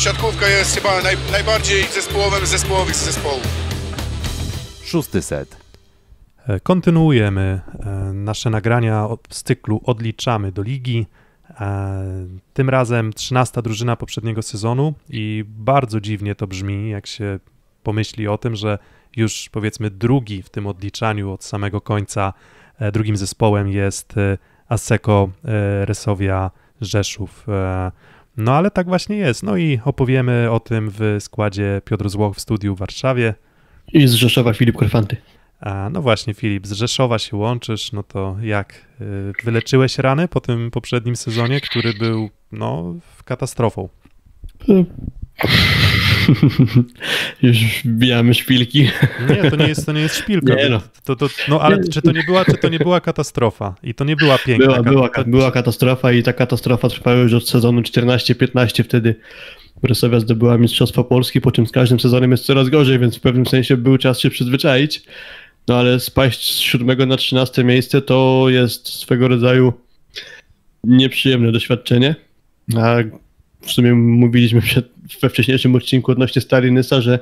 siatkówka jest chyba naj, najbardziej zespołowym zespołowych z zespołu. Szósty set. E, kontynuujemy e, nasze nagrania z cyklu Odliczamy do ligi. E, tym razem 13 drużyna poprzedniego sezonu i bardzo dziwnie to brzmi, jak się pomyśli o tym, że już powiedzmy drugi w tym odliczaniu od samego końca drugim zespołem jest Aseko Resowia Rzeszów. No ale tak właśnie jest. No i opowiemy o tym w składzie Piotr Złoch w studiu w Warszawie. I z Rzeszowa Filip Korfanty. A, no właśnie, Filip, z Rzeszowa się łączysz, no to jak? Y, wyleczyłeś rany po tym poprzednim sezonie, który był, no, katastrofą? Y, Już wbijamy szpilki. Nie, to nie jest, to nie jest szpilka. Nie, no. To, to, no ale czy to, nie była, czy to nie była katastrofa? I to nie była piękna była, była, była katastrofa i ta katastrofa trwała już od sezonu 14-15 wtedy. Wrocławia zdobyła Mistrzostwo Polski, po czym z każdym sezonem jest coraz gorzej, więc w pewnym sensie był czas się przyzwyczaić. No ale spaść z 7 na 13 miejsce to jest swego rodzaju nieprzyjemne doświadczenie. A w sumie mówiliśmy we wcześniejszym odcinku odnośnie Starinysa, że,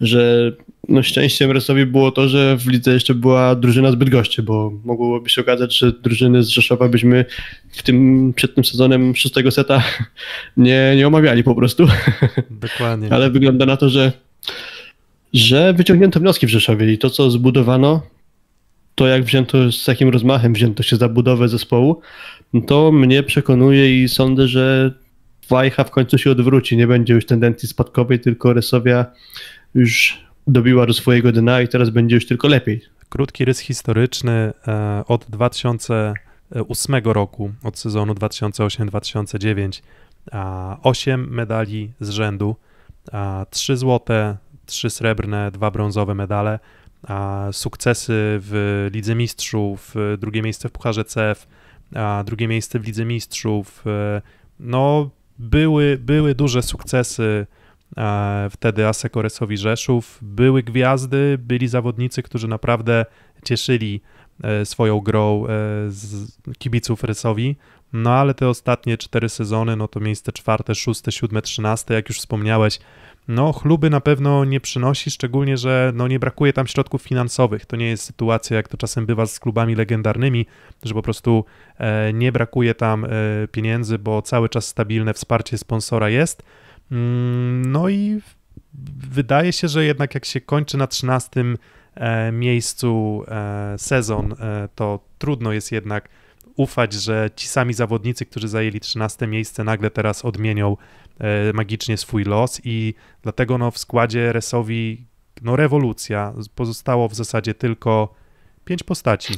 że no szczęściem Resowi było to, że w lidze jeszcze była drużyna z goście, bo mogłoby się okazać, że drużyny z Rzeszowa byśmy w tym, przed tym sezonem szóstego seta nie, nie omawiali po prostu. Dokładnie. Ale wygląda na to, że, że wyciągnięto wnioski w Rzeszowie i to, co zbudowano, to jak wzięto, z jakim rozmachem wzięto się za budowę zespołu, to mnie przekonuje i sądzę, że wajcha w końcu się odwróci, nie będzie już tendencji spadkowej, tylko Resowia już dobiła do swojego dna i teraz będzie już tylko lepiej. Krótki rys historyczny e, od 2008 roku, od sezonu 2008-2009, 8 medali z rzędu, 3 złote, 3 srebrne, 2 brązowe medale, sukcesy w Lidze Mistrzów, e, drugie miejsce w Pucharze CF, drugie miejsce w Lidze Mistrzów, e, no były, były duże sukcesy e, wtedy Asekoresowi Rzeszów, były gwiazdy, byli zawodnicy, którzy naprawdę cieszyli e, swoją grą e, z kibiców Rysowi, no ale te ostatnie cztery sezony, no to miejsce czwarte, szóste, siódme, trzynaste, jak już wspomniałeś, no chluby na pewno nie przynosi, szczególnie, że no nie brakuje tam środków finansowych. To nie jest sytuacja, jak to czasem bywa z klubami legendarnymi, że po prostu e, nie brakuje tam e, pieniędzy, bo cały czas stabilne wsparcie sponsora jest. Mm, no i wydaje się, że jednak jak się kończy na 13 e, miejscu e, sezon, e, to trudno jest jednak ufać, że ci sami zawodnicy, którzy zajęli 13 miejsce, nagle teraz odmienią E, magicznie swój los i dlatego no, w składzie Resowi no, rewolucja. Pozostało w zasadzie tylko pięć postaci.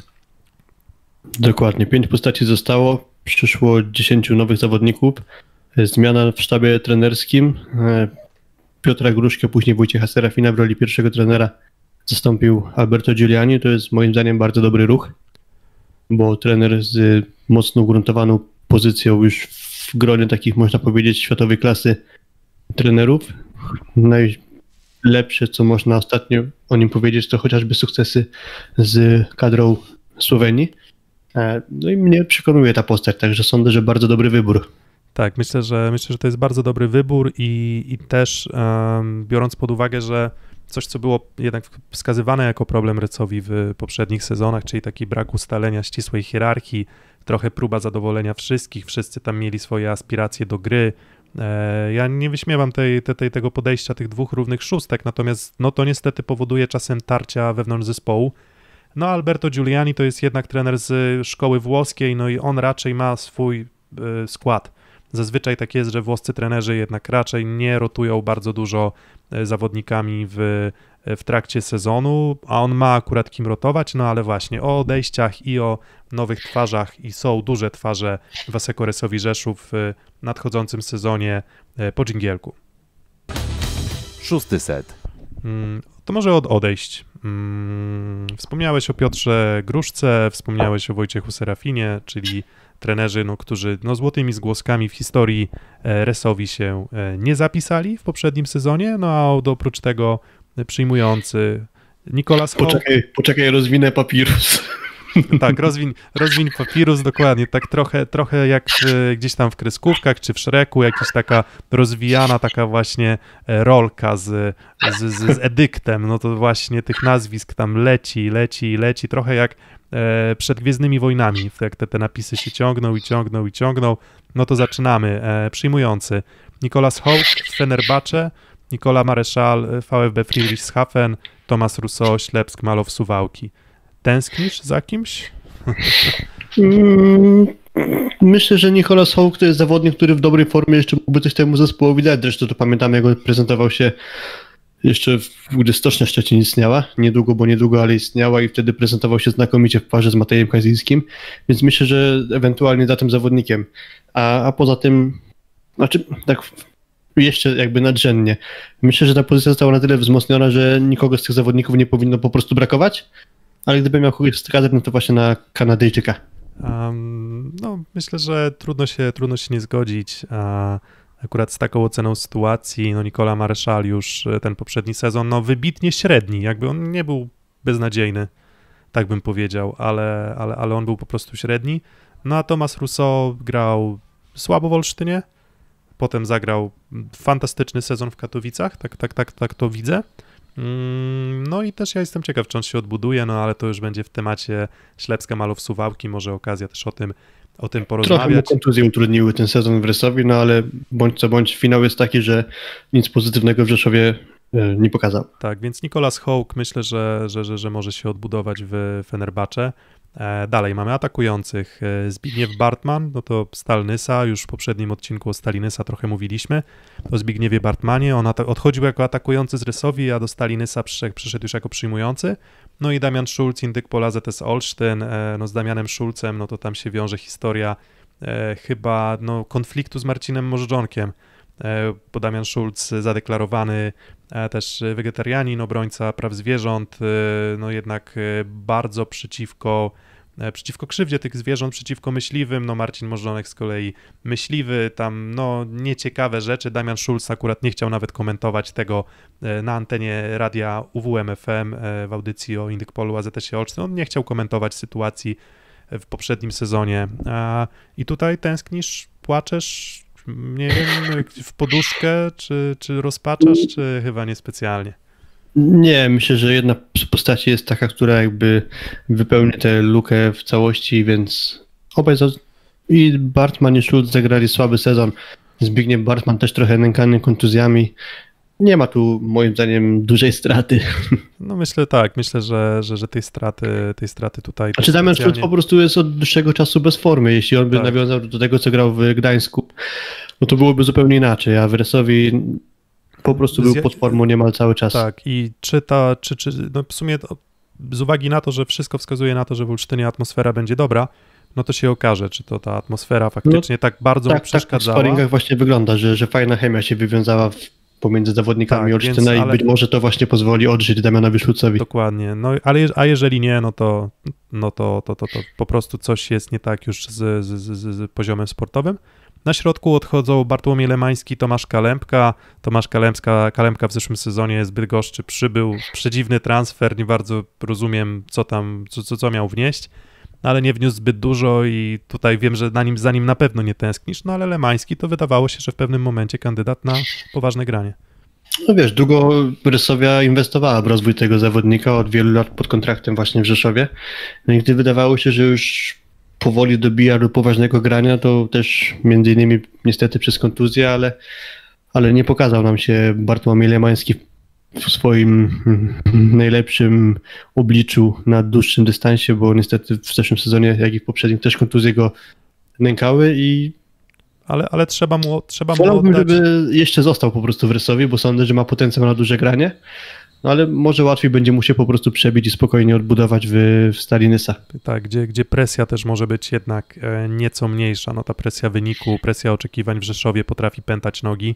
Dokładnie, pięć postaci zostało, przyszło dziesięciu nowych zawodników, zmiana w sztabie trenerskim, e, Piotra Gruszkę, później Wojciecha Serafina w roli pierwszego trenera zastąpił Alberto Giuliani, to jest moim zdaniem bardzo dobry ruch, bo trener z mocno ugruntowaną pozycją już w w gronie takich, można powiedzieć, światowej klasy trenerów. Najlepsze, co można ostatnio o nim powiedzieć, to chociażby sukcesy z kadrą Słowenii. E, no i mnie przekonuje ta postać, także sądzę, że bardzo dobry wybór. Tak, myślę, że myślę, że to jest bardzo dobry wybór i, i też um, biorąc pod uwagę, że coś, co było jednak wskazywane jako problem Rycowi w poprzednich sezonach, czyli taki brak ustalenia ścisłej hierarchii, trochę próba zadowolenia wszystkich, wszyscy tam mieli swoje aspiracje do gry. E, ja nie wyśmiewam tej, tej, tego podejścia tych dwóch równych szóstek, natomiast no to niestety powoduje czasem tarcia wewnątrz zespołu. No Alberto Giuliani to jest jednak trener z szkoły włoskiej, no i on raczej ma swój e, skład. Zazwyczaj tak jest, że włoscy trenerzy jednak raczej nie rotują bardzo dużo e, zawodnikami w w trakcie sezonu, a on ma akurat kim rotować, no ale właśnie o odejściach i o nowych twarzach i są duże twarze Wasekoresowi Rzeszów y, w nadchodzącym sezonie y, po dżingielku. Szósty set. Mm, to może od odejść. Mm, wspomniałeś o Piotrze Gruszce, wspomniałeś o Wojciechu Serafinie, czyli trenerzy, no, którzy no, złotymi zgłoskami w historii e, Resowi się e, nie zapisali w poprzednim sezonie, no a oprócz tego przyjmujący, Nikolas Holt. Poczekaj, poczekaj, rozwinę papirus. Tak, rozwin, rozwin papirus, dokładnie, tak trochę, trochę jak gdzieś tam w kreskówkach czy w szereku, jakaś taka rozwijana taka właśnie e, rolka z, z, z, z edyktem, no to właśnie tych nazwisk tam leci, leci, leci, trochę jak e, przed Gwiezdnymi Wojnami, jak te, te napisy się ciągną i ciągną i ciągną, no to zaczynamy. E, przyjmujący Nikolas Holt, Fenerbacze, Nikola Mareszal, y, VfB Friedrichshafen, Tomasz Russo, Ślepsk, Malow, Suwałki. Tęsknisz za kimś? Mm. Myślę, że Nikola Sołk to jest zawodnik, który w dobrej formie jeszcze mógłby coś temu zespołowi dać. Zresztą to pamiętam, jak on prezentował się jeszcze, w, gdy Stocznia Szczecin istniała. Niedługo, bo niedługo, ale istniała i wtedy prezentował się znakomicie w parze z Matejem Kazińskim. Więc myślę, że ewentualnie za tym zawodnikiem. A, a poza tym, znaczy, tak jeszcze jakby nadrzędnie. Myślę, że ta pozycja została na tyle wzmocniona, że nikogo z tych zawodników nie powinno po prostu brakować, ale gdybym miał kogoś wskazać, no to właśnie na Kanadyjczyka. Um, no, myślę, że trudno się, trudno się nie zgodzić. Akurat z taką oceną sytuacji, no Nikola Mareszal już e, ten poprzedni sezon, no wybitnie średni, jakby on nie był beznadziejny, tak bym powiedział, ale, ale, ale on był po prostu średni. No a Thomas Rousseau grał słabo w Olsztynie, Potem zagrał fantastyczny sezon w Katowicach, tak, tak, tak, tak to widzę. Mm, no i też ja jestem ciekaw, czy on się odbuduje, no ale to już będzie w temacie Ślepska malów Suwałki, może okazja też o tym, o tym porozmawiać. Trochę mu kontuzje utrudniły ten sezon w Rysowi, no ale bądź co bądź finał jest taki, że nic pozytywnego w Rzeszowie e, nie pokazał. Tak, więc Nikolas Hołk myślę, że, że, że, że może się odbudować w Fenerbacze. E, dalej mamy atakujących. E, Zbigniew Bartman, no to Stalnysa, już w poprzednim odcinku o Stalinysa trochę mówiliśmy. O Zbigniewie Bartmanie, on odchodził jako atakujący z Rysowi, a do Stalinysa przyszedł już jako przyjmujący. No i Damian Szulc indyk Pola ZS Olsztyn, e, no z Damianem Szulcem no to tam się wiąże historia chyba no, konfliktu z Marcinem Możdżonkiem E, bo Damian Schulz zadeklarowany e, też wegetarianin, obrońca praw zwierząt, e, no jednak bardzo przeciwko przeciwko krzywdzie tych zwierząt, przeciwko myśliwym, no Marcin Możonek z kolei myśliwy, tam no nieciekawe rzeczy, Damian Schulz akurat nie chciał nawet komentować tego na antenie radia UWMFM w audycji o Indykpolu AZS Olsztyn, on nie chciał komentować sytuacji w poprzednim sezonie i tutaj tęsknisz, płaczesz, nie wiem, w poduszkę, czy, czy rozpaczasz, czy chyba niespecjalnie? Nie, myślę, że jedna z postaci jest taka, która jakby wypełni tę lukę w całości, więc obaj za... i Bartman i Schultz zagrali słaby sezon. Zbigniew Bartman też trochę nękany kontuzjami. Nie ma tu moim zdaniem dużej straty. No myślę tak, myślę, że, że, że tej, straty, tej straty tutaj... A czy specjalnie... Schultz po prostu jest od dłuższego czasu bez formy. Jeśli on by tak. nawiązał do tego, co grał w Gdańsku, no to byłoby zupełnie inaczej, a Wresowi po prostu był pod formą niemal cały czas. Tak, i ta czy, czy, no w sumie to, z uwagi na to, że wszystko wskazuje na to, że w Olsztynie atmosfera będzie dobra, no to się okaże, czy to ta atmosfera no faktycznie no, tak bardzo tak, mu przeszkadzała. Tak, tak, w sparingach właśnie wygląda, że, że fajna chemia się wywiązała w, pomiędzy zawodnikami tak, Olsztyna więc, i być może to właśnie pozwoli odżyć Damianowi Szulcowi. Dokładnie, no ale a jeżeli nie, no to, no to, to, to, to po prostu coś jest nie tak już z, z, z, z poziomem sportowym. Na środku odchodzą Bartłomiej Lemański, Tomasz Kalempka. Tomasz Kalempska, Kalempka w zeszłym sezonie z Bydgoszczy przybył. Przedziwny transfer, nie bardzo rozumiem, co tam, co, co miał wnieść, no ale nie wniósł zbyt dużo i tutaj wiem, że na nim, za nim na pewno nie tęsknisz, no ale Lemański to wydawało się, że w pewnym momencie kandydat na poważne granie. No wiesz, długo Rysowia inwestowała w rozwój tego zawodnika od wielu lat pod kontraktem właśnie w Rzeszowie. No i gdy wydawało się, że już powoli dobija do poważnego grania, to też między innymi niestety przez kontuzję, ale, ale nie pokazał nam się Bartłomiej Lemański w swoim najlepszym obliczu na dłuższym dystansie, bo niestety w zeszłym sezonie, jak i w poprzednim, też kontuzje go nękały i ale, ale trzeba mu, trzeba Wolałbym, mu oddać... żeby jeszcze został po prostu w Rysowi, bo sądzę, że ma potencjał na duże granie, no ale może łatwiej będzie mu się po prostu przebić i spokojnie odbudować w, w Stalinysa. Tak, gdzie, gdzie presja też może być jednak e, nieco mniejsza. No ta presja wyniku, presja oczekiwań w Rzeszowie potrafi pętać nogi.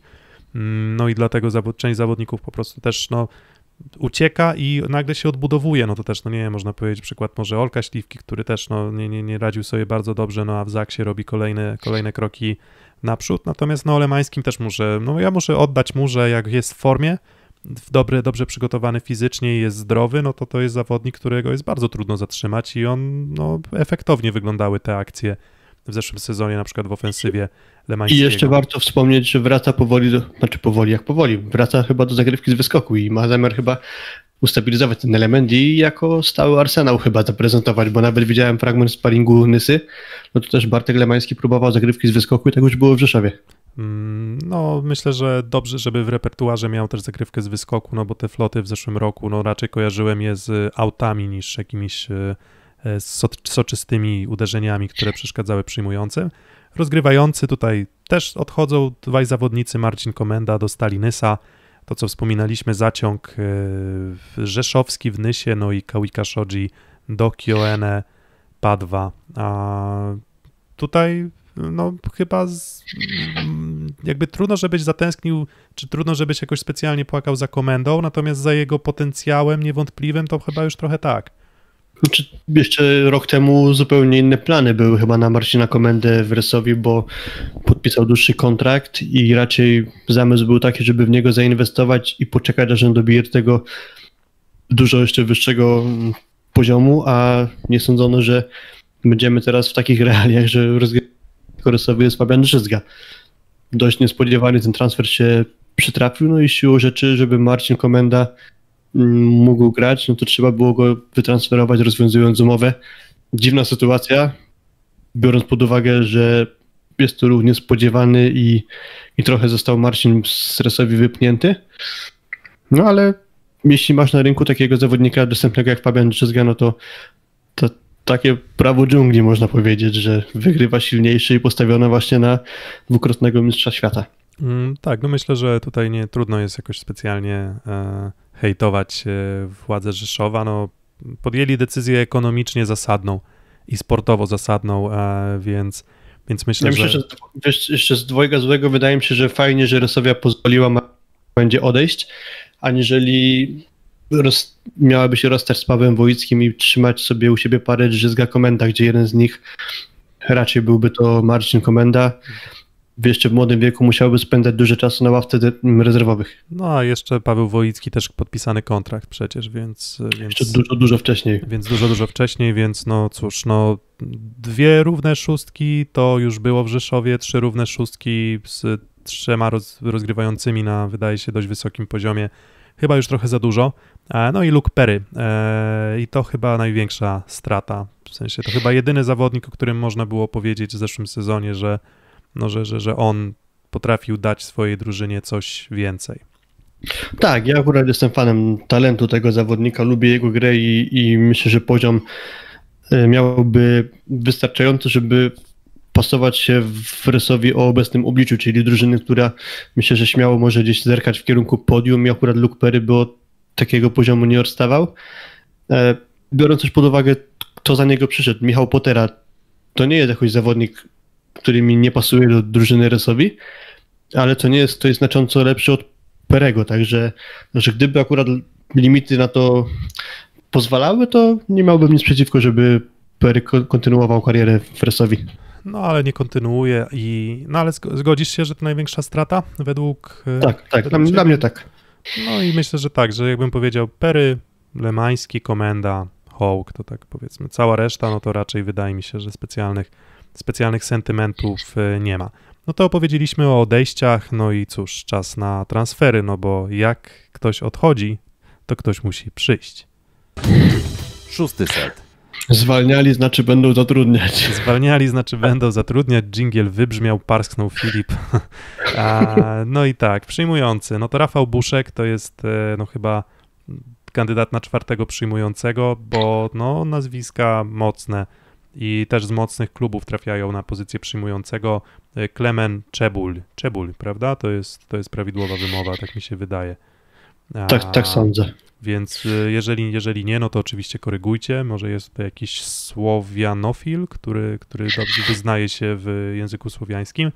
Mm, no i dlatego zawod, część zawodników po prostu też no, ucieka i nagle się odbudowuje. No to też, no nie można powiedzieć, przykład może Olka Śliwki, który też no, nie, nie, nie radził sobie bardzo dobrze, no a w Zaksie robi kolejne, kolejne kroki naprzód. Natomiast no Olemańskim też muszę, no ja muszę oddać mu, że jak jest w formie, dobry, dobrze przygotowany fizycznie i jest zdrowy, no to to jest zawodnik, którego jest bardzo trudno zatrzymać i on, no, efektownie wyglądały te akcje w zeszłym sezonie, na przykład w ofensywie Lemańskiego. I jeszcze warto wspomnieć, że wraca powoli, do, znaczy powoli jak powoli, wraca chyba do zagrywki z wyskoku i ma zamiar chyba ustabilizować ten element i jako stały arsenał chyba zaprezentować, bo nawet widziałem fragment sparingu Nysy, no to też Bartek Lemański próbował zagrywki z wyskoku i tak już było w Rzeszowie. Mm, no, myślę, że dobrze, żeby w repertuarze miał też zagrywkę z wyskoku, no bo te floty w zeszłym roku, no raczej kojarzyłem je z autami niż jakimiś e, e, soczystymi uderzeniami, które przeszkadzały przyjmującym. Rozgrywający tutaj też odchodzą dwaj zawodnicy, Marcin Komenda do Nysa, to co wspominaliśmy, zaciąg e, Rzeszowski w Nysie, no i Kawika Shoji do Kioene Padwa. A tutaj no chyba z, mm, jakby trudno, żebyś zatęsknił, czy trudno, żebyś jakoś specjalnie płakał za komendą, natomiast za jego potencjałem niewątpliwym to chyba już trochę tak. Znaczy, jeszcze rok temu zupełnie inne plany były chyba na Marcina Komendę w Resowi, bo podpisał dłuższy kontrakt i raczej zamysł był taki, żeby w niego zainwestować i poczekać, aż on dobije tego dużo jeszcze wyższego poziomu, a nie sądzono, że będziemy teraz w takich realiach, że rozgrywamy który jest Fabian Drzyzga. Dość niespodziewany ten transfer się przytrafił, no i siłą rzeczy, żeby Marcin Komenda mm, mógł grać, no to trzeba było go wytransferować, rozwiązując umowę. Dziwna sytuacja, biorąc pod uwagę, że jest to równie spodziewany i, i trochę został Marcin stresowi wypnięty. No ale jeśli masz na rynku takiego zawodnika dostępnego jak Fabian Drzyzga, no to takie prawo dżungli, można powiedzieć, że wygrywa silniejszy i postawiony właśnie na dwukrotnego mistrza świata. Mm, tak, no myślę, że tutaj nie trudno jest jakoś specjalnie e, hejtować e, władzę Rzeszowa. No, podjęli decyzję ekonomicznie zasadną i sportowo zasadną, e, więc, więc myślę, ja myślę że... że... Jeszcze z dwojga złego wydaje mi się, że fajnie, że Rosja pozwoliła będzie odejść, aniżeli roz, miałaby się rozstać z Pawłem Wojickim i trzymać sobie u siebie parę drzyzga komenda, gdzie jeden z nich raczej byłby to Marcin Komenda. Jeszcze w młodym wieku musiałby spędzać dużo czasu na ławce rezerwowych. No a jeszcze Paweł Wojcki też podpisany kontrakt przecież, więc... więc jeszcze dużo, dużo wcześniej. Więc dużo, dużo wcześniej, więc no cóż, no dwie równe szóstki to już było w Rzeszowie, trzy równe szóstki z trzema roz, rozgrywającymi na wydaje się dość wysokim poziomie chyba już trochę za dużo. E, no i Luke Perry e, i to chyba największa strata, w sensie to chyba jedyny zawodnik, o którym można było powiedzieć w zeszłym sezonie, że, no, że, że, że on potrafił dać swojej drużynie coś więcej. Tak, ja akurat jestem fanem talentu tego zawodnika, lubię jego grę i, i myślę, że poziom e, miałby wystarczający, żeby pasować się w rysowi o obecnym obliczu, czyli drużyny, która myślę, że śmiało może gdzieś zerkać w kierunku podium i akurat Luke Perry by od takiego poziomu nie odstawał. E, biorąc też pod uwagę, kto za niego przyszedł, Michał Potera to nie jest jakiś zawodnik, który mi nie pasuje do drużyny rysowi, ale to nie jest jest znacząco lepszy od Perego, także że gdyby akurat limity na to pozwalały, to nie miałbym nic przeciwko, żeby Perry kontynuował karierę w Resowi no ale nie kontynuuje i... No ale zgodzisz się, że to największa strata według... E, tak, tak, według dla, mnie tak. No i myślę, że tak, że jakbym powiedział Pery, Lemański, Komenda, Hawk, to tak powiedzmy. Cała reszta, no to raczej wydaje mi się, że specjalnych, specjalnych sentymentów e, nie ma. No to opowiedzieliśmy o odejściach, no i cóż, czas na transfery, no bo jak ktoś odchodzi, to ktoś musi przyjść. Szósty set. Zwalniali znaczy będą zatrudniać. Zwalniali znaczy będą zatrudniać. Dżingiel wybrzmiał, parsknął Filip. A, no i tak, przyjmujący. No to Rafał Buszek to jest e, no chyba kandydat na czwartego przyjmującego, bo no nazwiska mocne i też z mocnych klubów trafiają na pozycję przyjmującego e, Klemen Czebul. Czebul, prawda? To jest, to jest prawidłowa wymowa, tak mi się wydaje. Tak, a, tak, tak sądzę. Więc y, jeżeli, jeżeli nie, no to oczywiście korygujcie. Może jest to jakiś słowianofil, który, który dobrze wyznaje się w języku słowiańskim.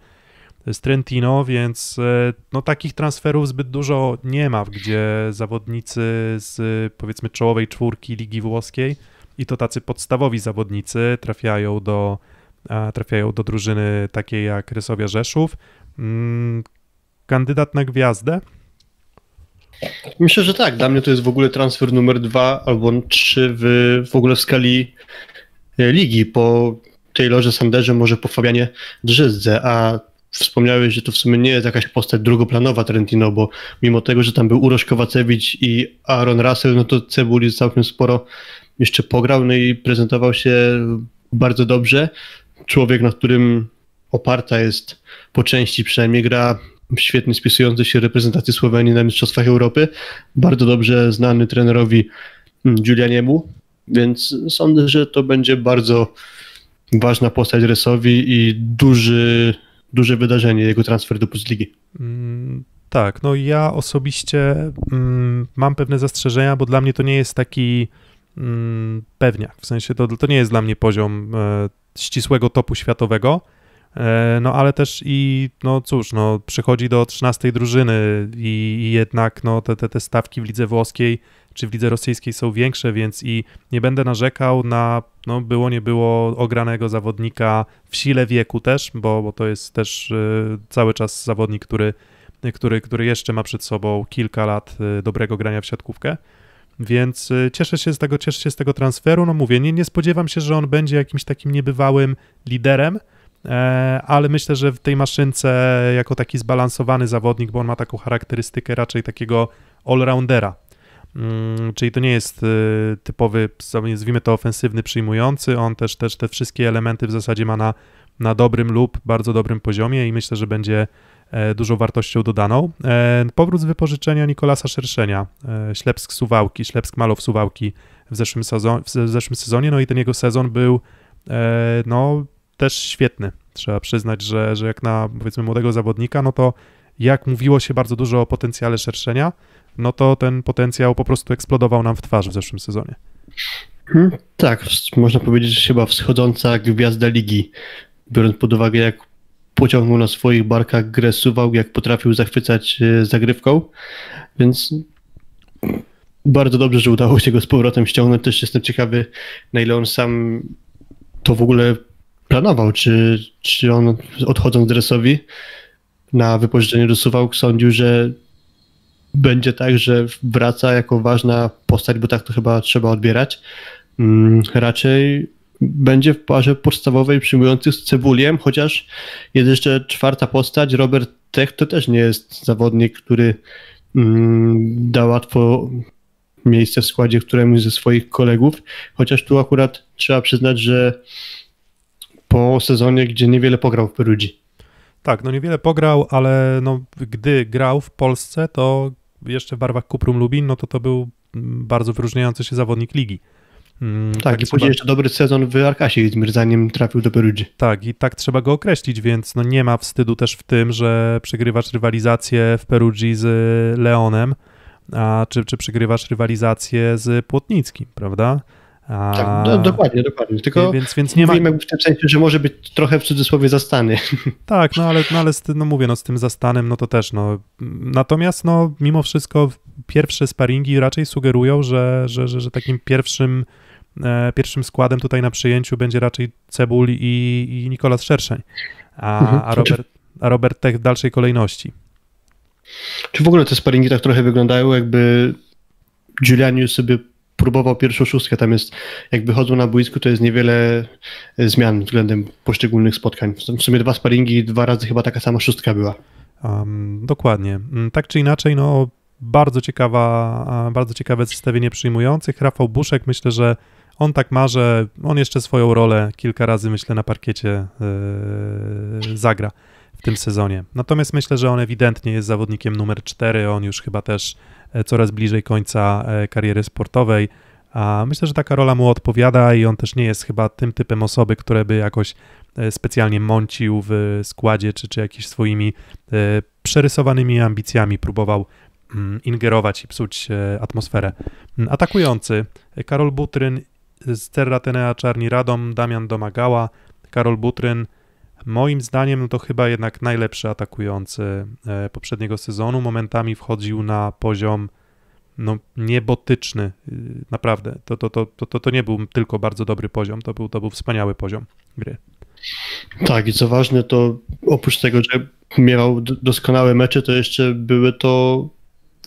To jest Trentino, więc e, no, takich transferów zbyt dużo nie ma, gdzie zawodnicy z powiedzmy czołowej czwórki Ligi Włoskiej i to tacy podstawowi zawodnicy trafiają do, trafiają do drużyny takiej jak Rysowia Rzeszów. Mm, kandydat na gwiazdę Myślę, że tak. Dla mnie to jest w ogóle transfer numer dwa albo trzy w, w ogóle w skali e, ligi. Po Taylorze, Sanderze, może po Fabianie Drzyzdze, a wspomniałeś, że to w sumie nie jest jakaś postać drugoplanowa Trentino, bo mimo tego, że tam był Uroś Kowacewicz i Aaron Russell, no to Cebuli całkiem sporo jeszcze pograł, no i prezentował się bardzo dobrze. Człowiek, na którym oparta jest po części przynajmniej gra świetnie spisujący się reprezentacji Słowenii na Mistrzostwach Europy, bardzo dobrze znany trenerowi Julianiemu, mm, więc sądzę, że to będzie bardzo ważna postać Resowi i duży, duże wydarzenie jego transfer do Pusligi. Mm, tak, no ja osobiście mm, mam pewne zastrzeżenia, bo dla mnie to nie jest taki mm, pewniak, w sensie to, to nie jest dla mnie poziom e, ścisłego topu światowego, E, no ale też i, no cóż, no, przychodzi do 13 drużyny i, i, jednak no, te, te, te stawki w lidze włoskiej czy w lidze rosyjskiej są większe, więc i nie będę narzekał na, no było nie było ogranego zawodnika w sile wieku też, bo, bo to jest też y, cały czas zawodnik, który, który, który jeszcze ma przed sobą kilka lat y, dobrego grania w siatkówkę. Więc cieszę się z tego, cieszę się z tego transferu. No mówię, nie, nie spodziewam się, że on będzie jakimś takim niebywałym liderem, E, ale myślę, że w tej maszynce jako taki zbalansowany zawodnik, bo on ma taką charakterystykę raczej takiego all-roundera, mm, czyli to nie jest e, typowy, nazwijmy to ofensywny przyjmujący, on też, też te wszystkie elementy w zasadzie ma na, na dobrym lub bardzo dobrym poziomie i myślę, że będzie e, dużą wartością dodaną. Powrót z wypożyczenia Nikolasa Szerszenia, Ślepsk Suwałki, Ślepsk Malow Suwałki w zeszłym, sezon, w zeszłym sezonie, no i ten jego sezon był no, też świetny. Trzeba przyznać, że, że jak na powiedzmy młodego zawodnika, no to jak mówiło się bardzo dużo o potencjale szerszenia, no to ten potencjał po prostu eksplodował nam w twarz w zeszłym sezonie. Hmm? tak, można powiedzieć, że chyba wschodząca gwiazda ligi, biorąc pod uwagę, jak pociągnął na swoich barkach grę suwał, jak potrafił zachwycać e, zagrywką, więc bardzo dobrze, że udało się go z powrotem ściągnąć. Też jestem ciekawy, na ile on sam to w ogóle planował, czy, czy on odchodząc Dresowi na wypożyczenie do Suwałk sądził, że będzie tak, że wraca jako ważna postać, bo tak to chyba trzeba odbierać. Mm, raczej będzie w parze podstawowej przyjmujących z Cebuliem, chociaż jest jeszcze czwarta postać. Robert Tech to też nie jest zawodnik, który mm, da łatwo miejsce w składzie któremuś ze swoich kolegów, chociaż tu akurat trzeba przyznać, że po sezonie, gdzie niewiele pograł w Perudzi. Tak, no niewiele pograł, ale no, gdy grał w Polsce, to jeszcze w barwach Kuprum Lubin, no to to był mm, bardzo wyróżniający się zawodnik ligi. Mm, tak, tak, i później trzeba... jeszcze dobry sezon w Arkasie Izmir, zanim trafił do Perudzi. Tak, i tak trzeba go określić, więc no nie ma wstydu też w tym, że przegrywasz rywalizację w Perudzi z Leonem, a czy, czy przegrywasz rywalizację z Płotnickim, prawda? Tak, a... Tak, dokładnie, dokładnie. Tylko więc, więc nie mówimy ma... w tym sensie, że może być trochę w cudzysłowie zastany. Tak, no ale, no, ale z, no, mówię, no, z tym zastanem, no to też. No. Natomiast no, mimo wszystko pierwsze sparingi raczej sugerują, że, że, że, że takim pierwszym e, pierwszym składem tutaj na przyjęciu będzie raczej Cebul i, i Nikolas Szerszeń, a, mhm. a, Robert, a Robert Tech w dalszej kolejności. Czy w ogóle te sparingi tak trochę wyglądają, jakby Julianiu sobie próbował pierwszą szóstkę. Tam jest, jakby chodzą na boisku, to jest niewiele e, zmian względem poszczególnych spotkań. W sumie dwa sparingi, dwa razy chyba taka sama szóstka była. Um, dokładnie. Mm, tak czy inaczej, no bardzo ciekawa, bardzo ciekawe zestawienie przyjmujących. Rafał Buszek, myślę, że on tak ma, że on jeszcze swoją rolę kilka razy, myślę, na parkiecie yy, zagra w tym sezonie. Natomiast myślę, że on ewidentnie jest zawodnikiem numer 4. On już chyba też E, coraz bliżej końca e, kariery sportowej. A myślę, że taka rola mu odpowiada i on też nie jest chyba tym typem osoby, które by jakoś e, specjalnie mącił w składzie czy, czy jakimiś swoimi przerysowanymi ambicjami próbował mm, ingerować i psuć atmosferę. Mm, atakujący Karol Butryn z Terra Tenea Czarni Radom, Damian Domagała, Karol Butryn Moim zdaniem no to chyba jednak najlepszy atakujący e, poprzedniego sezonu. Momentami wchodził na poziom no, niebotyczny, e, naprawdę. To, to, to, to, to nie był tylko bardzo dobry poziom, to był, to był wspaniały poziom gry. Tak, i co ważne, to oprócz tego, że miał doskonałe mecze, to jeszcze były to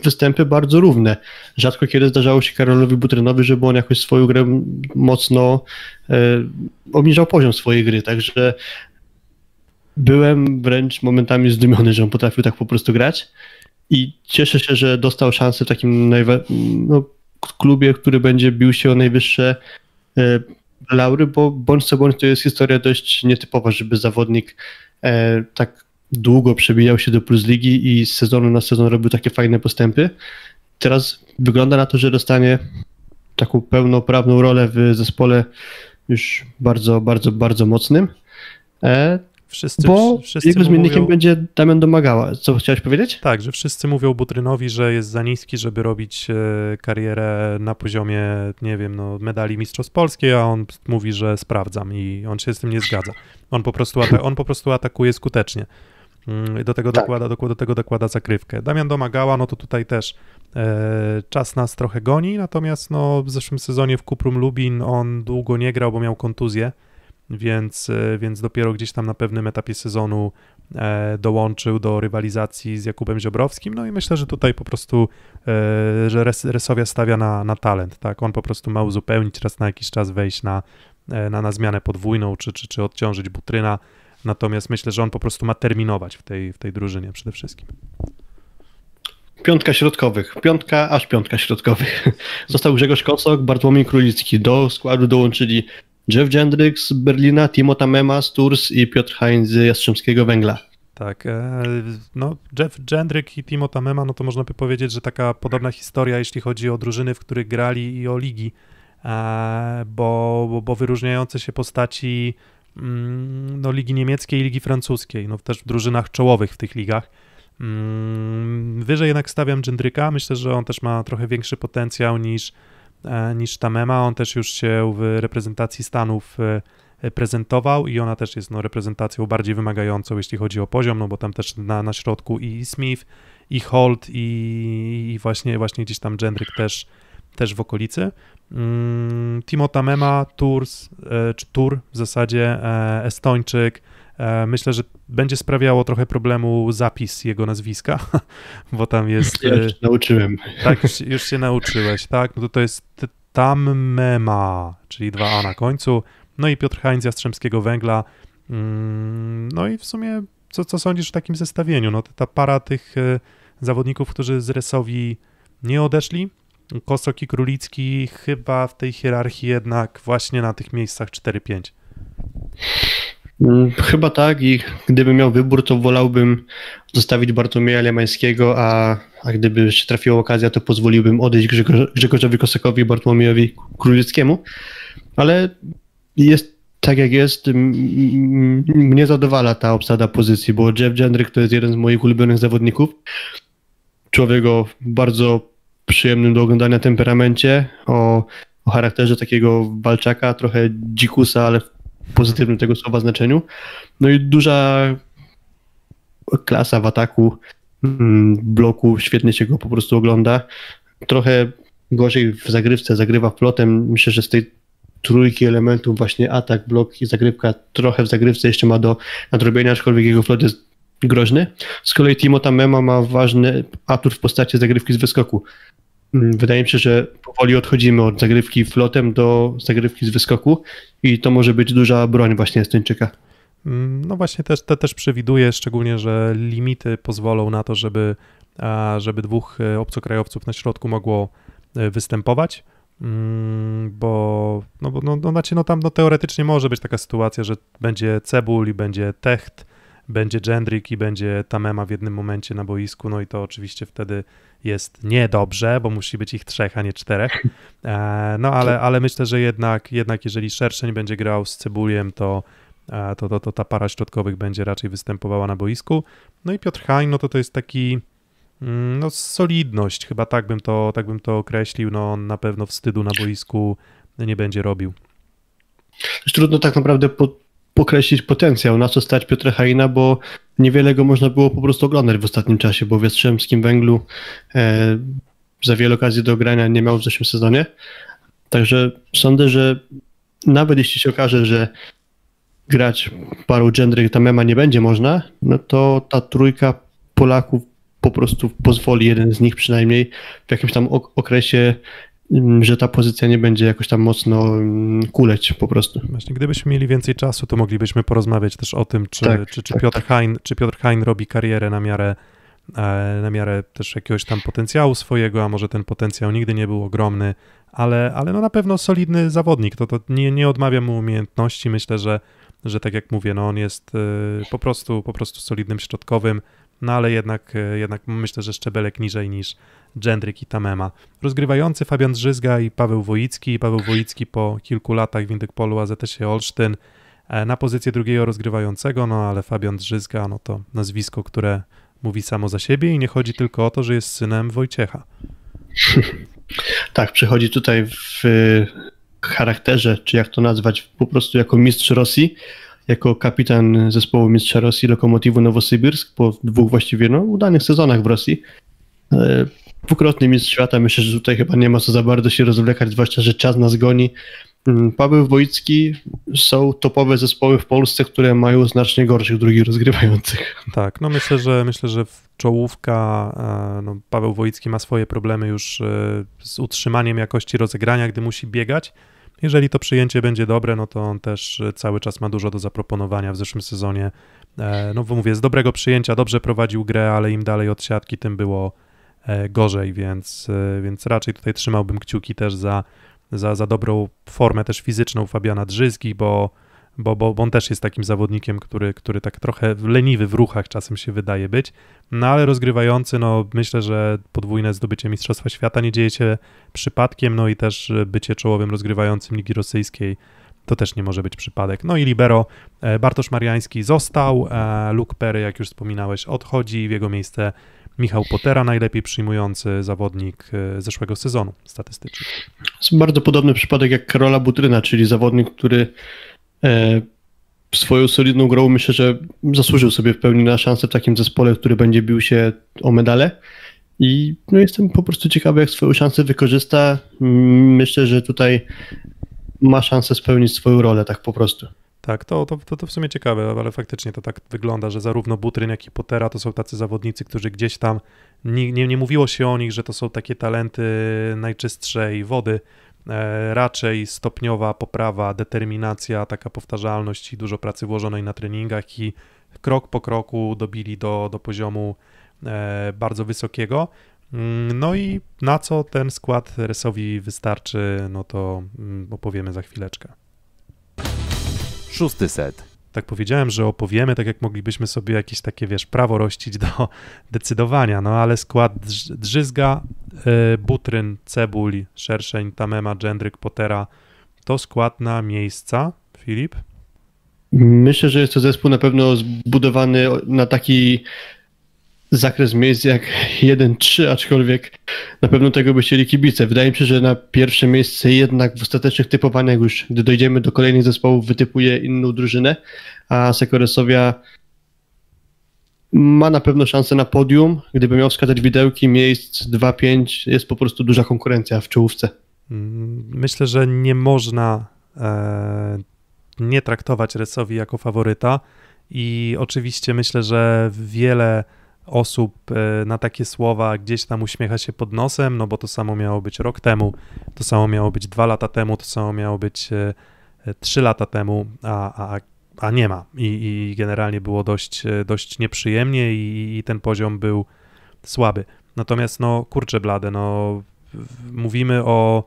występy bardzo równe. Rzadko kiedy zdarzało się Karolowi Butrynowi, żeby on jakoś swoją grę mocno e, obniżał poziom swojej gry, także byłem wręcz momentami zdumiony, że on potrafił tak po prostu grać. I cieszę się, że dostał szansę w takim najwa- no, klubie, który będzie bił się o najwyższe e, laury, bo bądź co bądź to jest historia dość nietypowa, żeby zawodnik e, tak długo przebijał się do Plus Ligi i z sezonu na sezon robił takie fajne postępy. Teraz wygląda na to, że dostanie taką pełnoprawną rolę w zespole już bardzo, bardzo, bardzo mocnym. E, Wszyscy, bo wszyscy jego zmiennikiem mówią, będzie Damian Domagała. Co chciałeś powiedzieć? Tak, że wszyscy mówią Budrynowi, że jest za niski, żeby robić e, karierę na poziomie, nie wiem, no, medali Mistrzostw Polskiej, a on mówi, że sprawdzam i on się z tym nie zgadza. On po prostu, on po prostu atakuje skutecznie. Mm, do tego, tak. dokłada, do, do tego dokłada zakrywkę. Damian Domagała, no to tutaj też e, czas nas trochę goni, natomiast no, w zeszłym sezonie w Kuprum Lubin on długo nie grał, bo miał kontuzję więc, e, więc dopiero gdzieś tam na pewnym etapie sezonu e, dołączył do rywalizacji z Jakubem Ziobrowskim, no i myślę, że tutaj po prostu, e, że Res, Resowia stawia na, na talent, tak, on po prostu ma uzupełnić raz na jakiś czas, wejść na, na, na zmianę podwójną, czy, czy, czy odciążyć Butryna, natomiast myślę, że on po prostu ma terminować w tej, w tej drużynie przede wszystkim. Piątka środkowych, piątka aż piątka środkowych. Został Grzegorz Kosok, Bartłomiej Królicki. Do składu dołączyli Jeff Jendrix z Berlina, Timota Mema z Tours i Piotr Heinz z Jastrzębskiego Węgla. Tak, e, no Jeff Jendrick i Timota Mema, no to można by powiedzieć, że taka podobna historia, jeśli chodzi o drużyny, w których grali i o ligi, e, bo, bo, bo wyróżniające się postaci mm, no, ligi niemieckiej i ligi francuskiej, no też w drużynach czołowych w tych ligach. Mm, wyżej jednak stawiam Jendryka, myślę, że on też ma trochę większy potencjał niż E, niż ta Mema. On też już się w reprezentacji Stanów e, e, prezentował i ona też jest no, reprezentacją bardziej wymagającą, jeśli chodzi o poziom, no bo tam też na, na środku i Smith, i Holt, i, i właśnie, właśnie gdzieś tam Jendryk też, też w okolicy. Mm, Timo Tamema, Tours, czy Tur w zasadzie Estończyk, E, myślę, że będzie sprawiało trochę problemu zapis jego nazwiska, bo tam jest. Ja już e, nauczyłem. Tak, już, już się nauczyłeś, tak? No to, to jest ma, czyli dwa A na końcu. No i Piotr Heinz Jastrzębskiego Węgla. Mm, no i w sumie, co, co sądzisz w takim zestawieniu? No ta para tych e, zawodników, którzy z Resowi nie odeszli. Kosok i Królicki chyba w tej hierarchii jednak właśnie na tych miejscach 4-5. Mm, chyba tak i gdybym miał wybór, to wolałbym zostawić Bartłomieja Lemańskiego, a, a gdyby się trafiła okazja, to pozwoliłbym odejść Grzegorz, Grzegorzowi Kosakowi i Bartłomiejowi Królickiemu, ale jest tak jak jest, mnie zadowala ta obsada pozycji, bo Jeff Jendrick to jest jeden z moich ulubionych zawodników. Człowiek o bardzo przyjemnym do oglądania temperamencie, o, o charakterze takiego walczaka, trochę dzikusa, ale pozytywnym tego słowa znaczeniu. No i duża klasa w ataku, mm, bloku, świetnie się go po prostu ogląda. Trochę gorzej w zagrywce, zagrywa plotem. Myślę, że z tej trójki elementów właśnie atak, blok i zagrywka trochę w zagrywce jeszcze ma do nadrobienia, aczkolwiek jego flot jest groźny. Z kolei Timota Mema ma ważny atut w postaci zagrywki z wyskoku. Mm, wydaje mi się, że powoli odchodzimy od zagrywki flotem do zagrywki z wyskoku i to może być duża broń właśnie Estończyka. Mm, no właśnie też, te też przewiduję, szczególnie, że limity pozwolą na to, żeby, żeby dwóch e, obcokrajowców na środku mogło e, występować, mm, bo no, no, no, znaczy, no tam no, teoretycznie może być taka sytuacja, że będzie Cebul i będzie Techt, będzie Jendrik i będzie Tamema w jednym momencie na boisku, no i to oczywiście wtedy jest niedobrze, bo musi być ich trzech, a nie czterech. E, no ale, ale myślę, że jednak, jednak jeżeli Szerszeń będzie grał z Cebuliem, to, e, to, to, to ta para środkowych będzie raczej występowała na boisku. No i Piotr Hain, no to to jest taki mm, no solidność, chyba tak bym to, tak bym to określił, no on na pewno wstydu na boisku nie będzie robił. Trudno tak naprawdę po określić potencjał, na co stać Piotra Haina, bo niewiele go można było po prostu oglądać w ostatnim czasie, bo w Jastrzębskim Węglu e, za wiele okazji do grania nie miał w zeszłym sezonie. Także sądzę, że nawet jeśli się okaże, że grać paru Gendry mema nie będzie można, no to ta trójka Polaków po prostu pozwoli jeden z nich przynajmniej w jakimś tam okresie Mm, że ta pozycja nie będzie jakoś tam mocno mm, kuleć po prostu. Właśnie, gdybyśmy mieli więcej czasu, to moglibyśmy porozmawiać też o tym, czy, tak, czy, czy, tak, Piotr, tak. Hein, czy Piotr Hein robi karierę na miarę e, na miarę też jakiegoś tam potencjału swojego, a może ten potencjał nigdy nie był ogromny, ale, ale no na pewno solidny zawodnik, to, to nie, nie odmawiam mu umiejętności, myślę, że, że tak jak mówię, no on jest e, po prostu, po prostu solidnym środkowym, no ale jednak, e, jednak myślę, że szczebelek niżej niż Gendryk i Tamema. Rozgrywający Fabian Drzyzga i Paweł Wojicki. Paweł Wojicki po kilku latach w Indykpolu AZS-ie Olsztyn e, na pozycję drugiego rozgrywającego, no ale Fabian Drzyzga, no to nazwisko, które mówi samo za siebie i nie chodzi tylko o to, że jest synem Wojciecha. Tak, przychodzi tutaj w charakterze, czy jak to nazwać, po prostu jako mistrz Rosji, jako kapitan zespołu mistrza Rosji Lokomotywu Nowosybirsk po dwóch właściwie no, udanych sezonach w Rosji. E, dwukrotny mistrz świata, myślę, że tutaj chyba nie ma co za bardzo się rozwlekać, zwłaszcza, że czas nas goni. Mm, Paweł Wojcki są topowe zespoły w Polsce, które mają znacznie gorszych drugich rozgrywających. Tak, no myślę, że myślę, że czołówka, e, no Paweł Wojcki ma swoje problemy już e, z utrzymaniem jakości rozegrania, gdy musi biegać jeżeli to przyjęcie będzie dobre, no to on też e, cały czas ma dużo do zaproponowania w zeszłym sezonie. E, no mówię, z dobrego przyjęcia dobrze prowadził grę, ale im dalej od siatki, tym było e, gorzej, więc, więc raczej tutaj trzymałbym kciuki też za, za, za dobrą formę też fizyczną Fabiana Drzyzgi, bo bo, bo, on też jest takim zawodnikiem, który, który tak trochę leniwy w ruchach czasem się wydaje być, no ale rozgrywający, no myślę, że podwójne zdobycie Mistrzostwa Świata nie dzieje się przypadkiem, no i też e, bycie czołowym rozgrywającym Ligi Rosyjskiej to też nie może być przypadek. No i libero e, Bartosz Mariański został, e, Luke Perry, jak już wspominałeś, odchodzi, w jego miejsce Michał Potera, najlepiej przyjmujący zawodnik zeszłego sezonu statystycznie. Jest bardzo podobny przypadek jak Karola Butryna, czyli zawodnik, który E, swoją solidną grą myślę, że zasłużył sobie w pełni na szansę w takim zespole, który będzie bił się o medale. I no, jestem po prostu ciekawy, jak swoją szansę wykorzysta. Mm, myślę, że tutaj ma szansę spełnić swoją rolę tak po prostu. Tak, to, to, to, w sumie ciekawe, ale faktycznie to tak wygląda, że zarówno Butryn, jak i Potera to są tacy zawodnicy, którzy gdzieś tam nie, nie, nie mówiło się o nich, że to są takie talenty najczystszej wody, E, raczej stopniowa poprawa, determinacja, taka powtarzalność i dużo pracy włożonej na treningach i krok po kroku dobili do, do poziomu e, bardzo wysokiego. Mm, no i na co ten skład Resowi wystarczy, no to mm, opowiemy za chwileczkę. Szósty set tak powiedziałem, że opowiemy, tak jak moglibyśmy sobie jakieś takie, wiesz, prawo rościć do decydowania, no ale skład Drzyzga, y, Butryn, cebuli, Szerszeń, Tamema, Dżendryk, Potera, to skład na miejsca, Filip? Myślę, że jest to zespół na pewno zbudowany na taki zakres miejsc jak 1-3, aczkolwiek na pewno tego by chcieli kibice. Wydaje mi się, że na pierwsze miejsce jednak w ostatecznych typowaniach już, gdy dojdziemy do kolejnych zespołów, wytypuje inną drużynę, a Sekoresowia ma na pewno szansę na podium. Gdyby miał wskazać widełki miejsc 2-5, jest po prostu duża konkurencja w czołówce. Myślę, że nie można e, nie traktować Resowi jako faworyta i oczywiście myślę, że wiele osób e, na takie słowa gdzieś tam uśmiecha się pod nosem, no bo to samo miało być rok temu, to samo miało być dwa lata temu, to samo miało być e, e, trzy lata temu, a, a, a nie ma. I, I, generalnie było dość, dość nieprzyjemnie i, i ten poziom był słaby. Natomiast, no kurczę blade, no mówimy o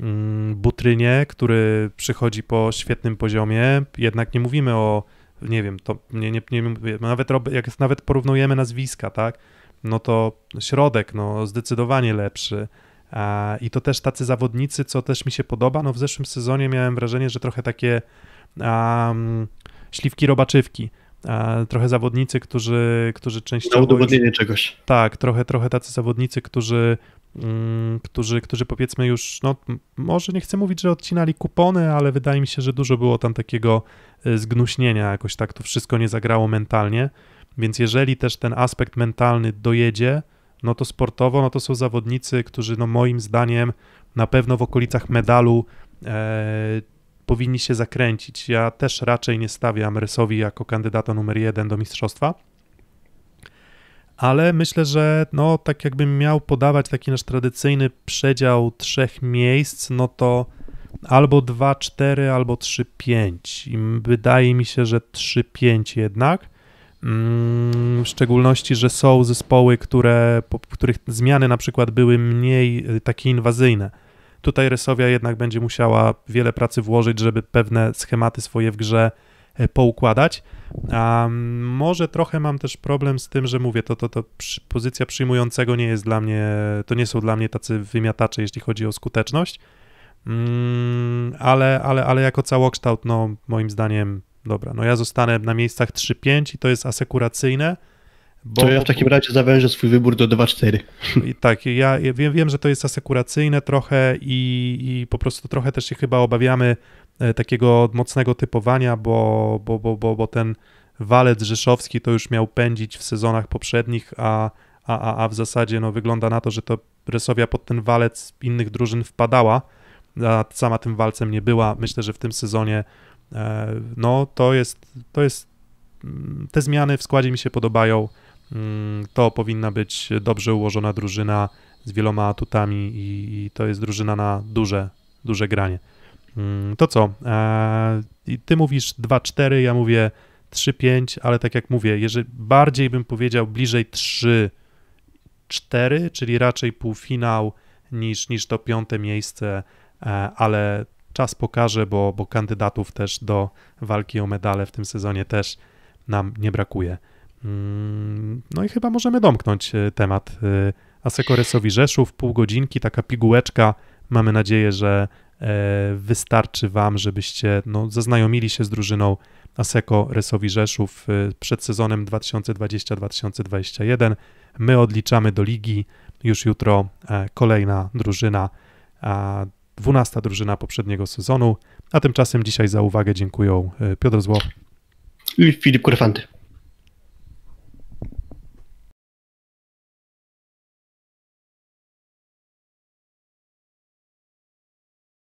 mm, Butrynie, który przychodzi po świetnym poziomie, jednak nie mówimy o nie wiem, to nie, nie, nie nawet jak jest, nawet porównujemy nazwiska, tak, no to środek, no zdecydowanie lepszy. A, I to też tacy zawodnicy, co też mi się podoba, no w zeszłym sezonie miałem wrażenie, że trochę takie um, śliwki robaczywki, trochę zawodnicy, którzy, którzy częściowo... Na udowodnienie czegoś. Tak, trochę, trochę tacy zawodnicy, którzy Mm, którzy, którzy powiedzmy już, no może nie chcę mówić, że odcinali kupony, ale wydaje mi się, że dużo było tam takiego y, zgnuśnienia, jakoś tak to wszystko nie zagrało mentalnie, więc jeżeli też ten aspekt mentalny dojedzie, no to sportowo, no to są zawodnicy, którzy no moim zdaniem na pewno w okolicach medalu e, powinni się zakręcić. Ja też raczej nie stawiam Rysowi jako kandydata numer jeden do mistrzostwa, ale myślę, że no, tak jakbym miał podawać taki nasz tradycyjny przedział trzech miejsc, no to albo 2-4, albo 3-5. I wydaje mi się, że 3-5 jednak. Mm, w szczególności, że są zespoły, które, po których zmiany na przykład były mniej y, takie inwazyjne. Tutaj Resowia jednak będzie musiała wiele pracy włożyć, żeby pewne schematy swoje w grze E, poukładać. A może trochę mam też problem z tym, że mówię, to, to, to przy, pozycja przyjmującego nie jest dla mnie, to nie są dla mnie tacy wymiatacze, jeśli chodzi o skuteczność, mm, ale, ale, ale jako całokształt, no moim zdaniem, dobra, no ja zostanę na miejscach 3-5 i to jest asekuracyjne, bo... To ja w takim razie zawężę swój wybór do 2-4. tak, ja wiem, wiem, że to jest asekuracyjne trochę i, i po prostu trochę też się chyba obawiamy E, takiego mocnego typowania, bo, bo, bo, bo, bo ten walec rzeszowski to już miał pędzić w sezonach poprzednich, a, a, a, w zasadzie no, wygląda na to, że to Bresowia pod ten walec innych drużyn wpadała, a sama tym walcem nie była. Myślę, że w tym sezonie e, no, to jest, to jest mm, te zmiany w składzie mi się podobają. Mm, to powinna być dobrze ułożona drużyna z wieloma atutami i, i to jest drużyna na duże, duże granie. Mm, to co? E, ty mówisz 2-4, ja mówię 3-5, ale tak jak mówię, jeżeli bardziej bym powiedział bliżej 3-4, czyli raczej półfinał niż, niż to piąte miejsce, e, ale czas pokaże, bo, bo kandydatów też do walki o medale w tym sezonie też nam nie brakuje. Mm, no i chyba możemy domknąć e, temat Asekoresowi Resowi Rzeszów, pół godzinki, taka pigułeczka. Mamy nadzieję, że E, wystarczy Wam, żebyście no, zaznajomili się z drużyną Aseko Resowi Rzeszów e, przed sezonem 2020-2021. My odliczamy do ligi. Już jutro e, kolejna drużyna, dwunasta drużyna poprzedniego sezonu. A tymczasem dzisiaj za uwagę dziękuję Piotr Zło i Filip Kurfanty.